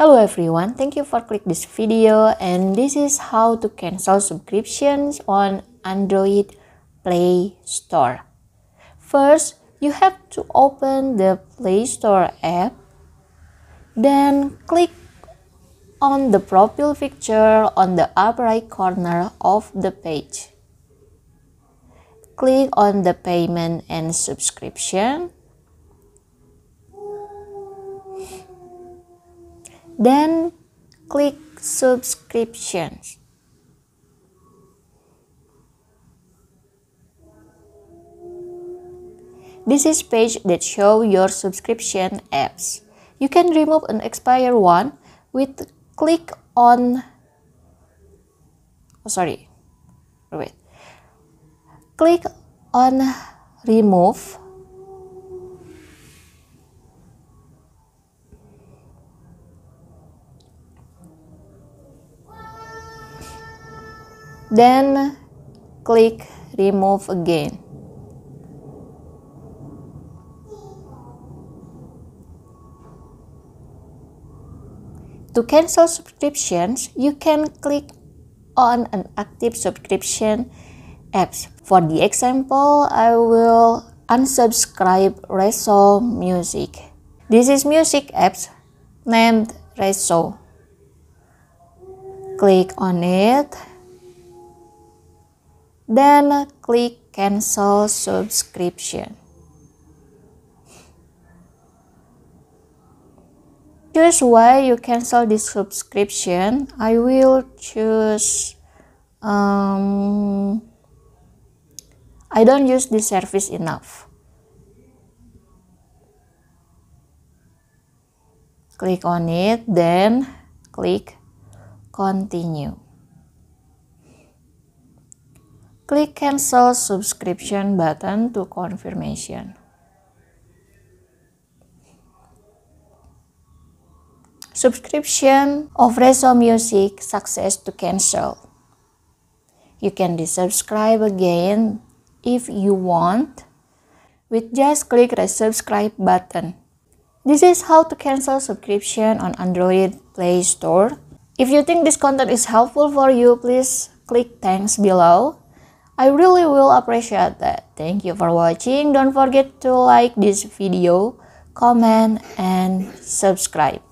Hello everyone, thank you for click this video and this is how to cancel subscriptions on Android Play Store. First, you have to open the Play Store app, then click on the profile picture on the upper right corner of the page. Click on the payment and subscription Then click subscriptions. This is page that show your subscription apps. You can remove an expired one with click on oh, sorry wait click on remove then click remove again To cancel subscriptions, you can click on an active subscription apps. For the example, I will unsubscribe Reso Music. This is music apps named Reso. Click on it dan klik cancel subscription. Choose why you cancel this subscription. I will choose um, I don't use this service enough. Click on it, then click continue. Click cancel subscription button to confirmation. Subscription of Reso Music success to cancel. You can desubscribe again if you want with just click the re-subscribe button. This is how to cancel subscription on Android Play Store. If you think this content is helpful for you, please click thanks below. I really will appreciate that. Thank you for watching. Don't forget to like this video, comment, and subscribe.